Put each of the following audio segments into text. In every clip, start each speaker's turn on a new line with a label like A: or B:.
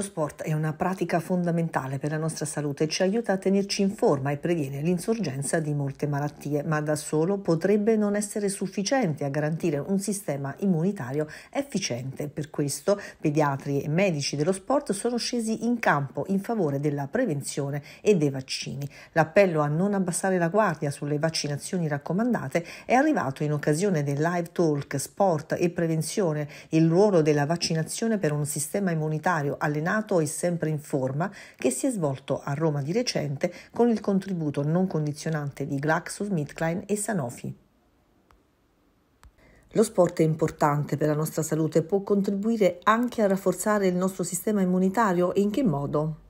A: Lo sport è una pratica fondamentale per la nostra salute e ci aiuta a tenerci in forma e previene l'insorgenza di molte malattie, ma da solo potrebbe non essere sufficiente a garantire un sistema immunitario efficiente. Per questo pediatri e medici dello sport sono scesi in campo in favore della prevenzione e dei vaccini. L'appello a non abbassare la guardia sulle vaccinazioni raccomandate è arrivato in occasione del live talk Sport e Prevenzione, il ruolo della vaccinazione per un sistema immunitario allenato allenato e sempre in forma che si è svolto a Roma di recente con il contributo non condizionante di GlaxoSmithKline e Sanofi. Lo sport è importante per la nostra salute e può contribuire anche a rafforzare il nostro sistema immunitario e in che modo?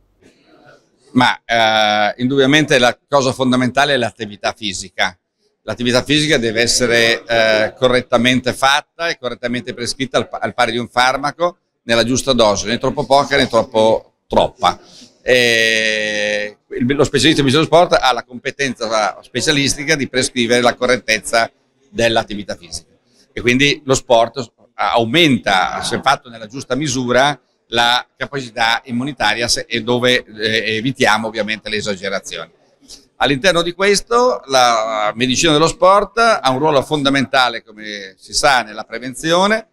B: Ma eh, indubbiamente la cosa fondamentale è l'attività fisica. L'attività fisica deve essere eh, correttamente fatta e correttamente prescritta al, al, pari di un farmaco nella giusta dose, né troppo poca né troppo troppa. E lo specialista in medicina sport ha la competenza specialistica di prescrivere la correttezza dell'attività fisica e quindi lo sport aumenta, se fatto nella giusta misura, la capacità immunitaria e dove eh, evitiamo ovviamente le esagerazioni. All'interno di questo la medicina dello sport ha un ruolo fondamentale, come si sa, nella prevenzione,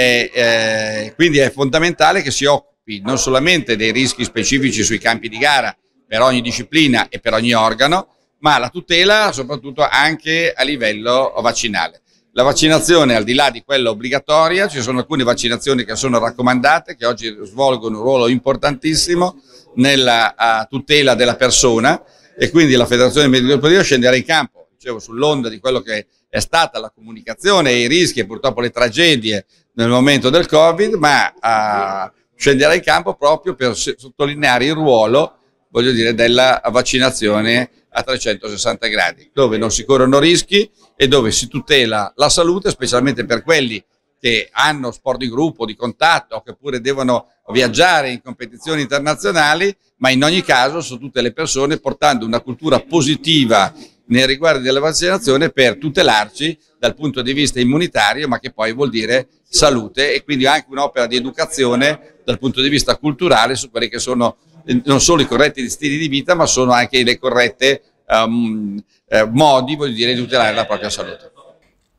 B: eh, eh, quindi è fondamentale che si occupi non solamente dei rischi specifici sui campi di gara per ogni disciplina e per ogni organo, ma la tutela soprattutto anche a livello vaccinale. La vaccinazione, al di là di quella obbligatoria, ci sono alcune vaccinazioni che sono raccomandate, che oggi svolgono un ruolo importantissimo nella tutela della persona e quindi la Federazione Medico Sportiva scenderà in campo dicevo, sull'onda di quello che è stata la comunicazione e i rischi e purtroppo le tragedie nel momento del Covid, ma scenderà in campo proprio per sottolineare il ruolo, voglio dire, della vaccinazione a 360 gradi, dove non si corrono rischi e dove si tutela la salute, specialmente per quelli che hanno sport di gruppo, di contatto, che pure devono viaggiare in competizioni internazionali, ma in ogni caso su tutte le persone portando una cultura positiva nei riguardi della vaccinazione per tutelarci dal punto di vista immunitario, ma che poi vuol dire salute e quindi anche un'opera di educazione dal punto di vista culturale su quelli che sono eh, non solo i corretti stili di vita, ma sono anche le corrette um, eh, modi, voglio dire, di tutelare la propria salute.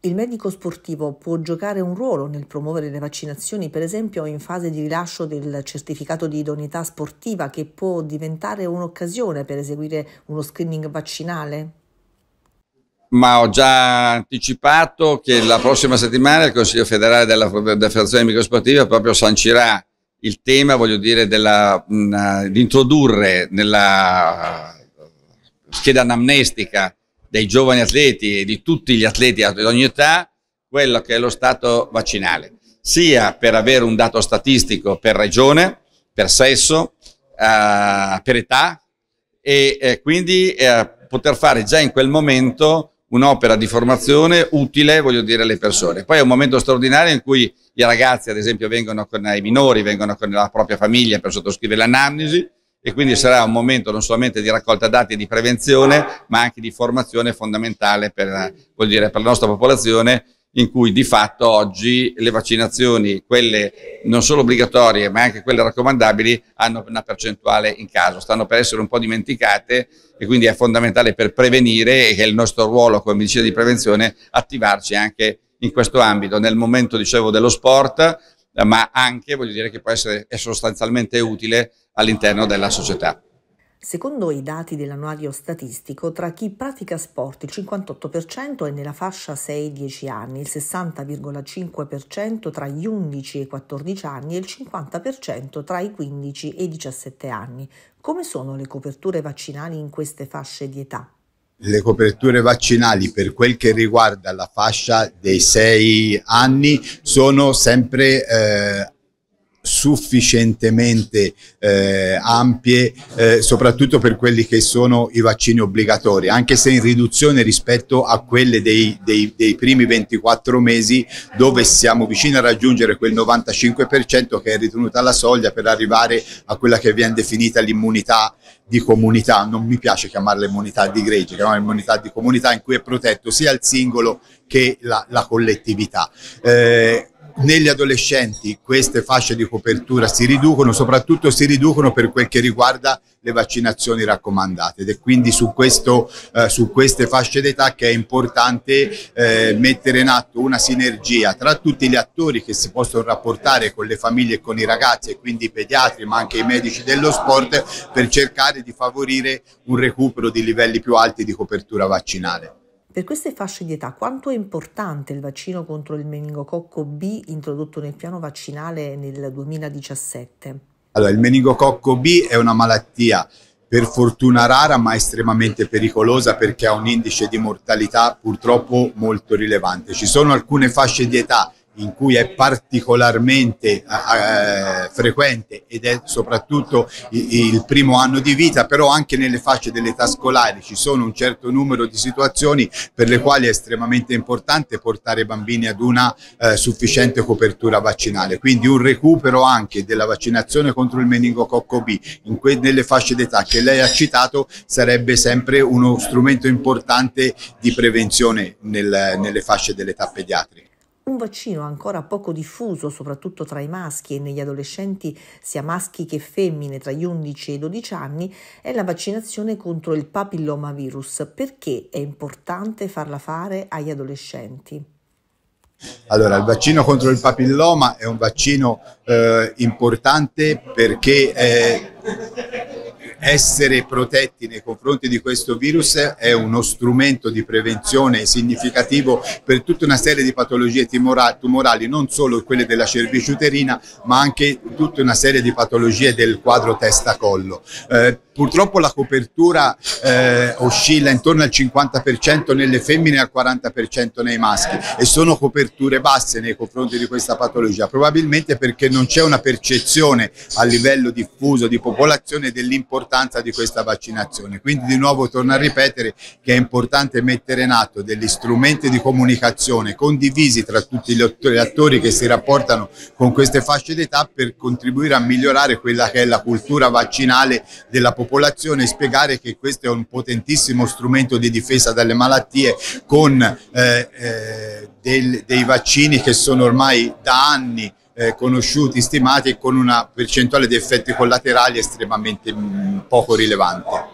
A: Il medico sportivo può giocare un ruolo nel promuovere le vaccinazioni, per esempio in fase di rilascio del certificato di idoneità sportiva, che può diventare un'occasione per eseguire uno screening vaccinale?
B: ma ho già anticipato che la prossima settimana il Consiglio federale della, della Federazione Microsportiva proprio sancirà il tema, voglio dire, della, mh, di introdurre nella scheda anamnestica dei giovani atleti e di tutti gli atleti di ogni età quello che è lo stato vaccinale, sia per avere un dato statistico per regione, per sesso, eh, per età e eh, quindi eh, poter fare già in quel momento un'opera di formazione utile, voglio dire, alle persone. Poi è un momento straordinario in cui i ragazzi, ad esempio, vengono con i minori, vengono con la propria famiglia per sottoscrivere l'anamnesi e quindi sarà un momento non solamente di raccolta dati e di prevenzione, ma anche di formazione fondamentale per, eh, dire, per la nostra popolazione in cui di fatto oggi le vaccinazioni, quelle non solo obbligatorie ma anche quelle raccomandabili, hanno una percentuale in caso, stanno per essere un po' dimenticate e quindi è fondamentale per prevenire e che il nostro ruolo come medicina di prevenzione attivarci anche in questo ambito, nel momento dicevo dello sport, ma anche voglio dire che può essere sostanzialmente utile all'interno della società.
A: Secondo i dati dell'annuario statistico, tra chi pratica sport il 58% è nella fascia 6-10 anni, il 60,5% tra gli 11 e i 14 anni e il 50% tra i 15 e i 17 anni. Come sono le coperture vaccinali in queste fasce di età?
C: le coperture vaccinali per quel che riguarda la fascia dei 6 anni sono sempre eh, sufficientemente eh, ampie, eh, soprattutto per quelli che sono i vaccini obbligatori, anche se in riduzione rispetto a quelle dei, dei, dei primi 24 mesi, dove siamo vicini a raggiungere quel 95% che è ritenuta la soglia per arrivare a quella che viene definita l'immunità di comunità, non mi piace chiamarla immunità di greggio, chiamarla immunità di comunità in cui è protetto sia il singolo che la, la collettività. Eh, negli adolescenti queste fasce di copertura si riducono, soprattutto si riducono per quel che riguarda le vaccinazioni raccomandate ed è quindi su, questo, eh, su queste fasce d'età che è importante eh, mettere in atto una sinergia tra tutti gli attori che si possono rapportare con le famiglie e con i ragazzi e quindi i pediatri ma anche i medici dello sport per cercare di favorire un recupero di livelli più alti di copertura vaccinale.
A: Per queste fasce di età quanto è importante il vaccino contro il meningococco B introdotto nel piano vaccinale nel 2017?
C: Allora, il meningococco B è una malattia per fortuna rara ma estremamente pericolosa perché ha un indice di mortalità purtroppo molto rilevante. Ci sono alcune fasce di età in cui è particolarmente eh, frequente ed è soprattutto il primo anno di vita, però anche nelle fasce dell'età scolare ci sono un certo numero di situazioni per le quali è estremamente importante portare i bambini ad una eh, sufficiente copertura vaccinale, quindi un recupero anche della vaccinazione contro il meningococco B in que- nelle fasce d'età che lei ha citato sarebbe sempre uno strumento importante di prevenzione nel, nelle fasce dell'età pediatrica
A: un vaccino ancora poco diffuso soprattutto tra i maschi e negli adolescenti sia maschi che femmine tra gli 11 e i 12 anni è la vaccinazione contro il papillomavirus. Perché è importante farla fare agli adolescenti?
C: Allora, il vaccino contro il papilloma è un vaccino eh, importante perché è
A: essere
C: protetti nei confronti di questo virus è uno strumento di prevenzione significativo per tutta una serie di patologie tumorali, non solo quelle della cerviciuterina, ma anche tutta una serie di patologie del quadro testa-collo. Eh, purtroppo la copertura eh, oscilla intorno al 50% nelle femmine e al 40% nei maschi e sono coperture basse nei confronti di questa patologia, probabilmente perché non c'è una percezione a livello diffuso di popolazione dell'importanza l'importanza di questa vaccinazione. Quindi di nuovo torno a ripetere che è importante mettere in atto degli strumenti di comunicazione condivisi tra tutti gli attori che si rapportano con queste fasce d'età per contribuire a migliorare quella che è la cultura vaccinale della popolazione e spiegare che questo è un potentissimo strumento di difesa dalle malattie con eh, eh, del, dei vaccini che sono ormai da anni eh, conosciuti, stimati con una percentuale di effetti collaterali estremamente mh, mm, poco rilevante.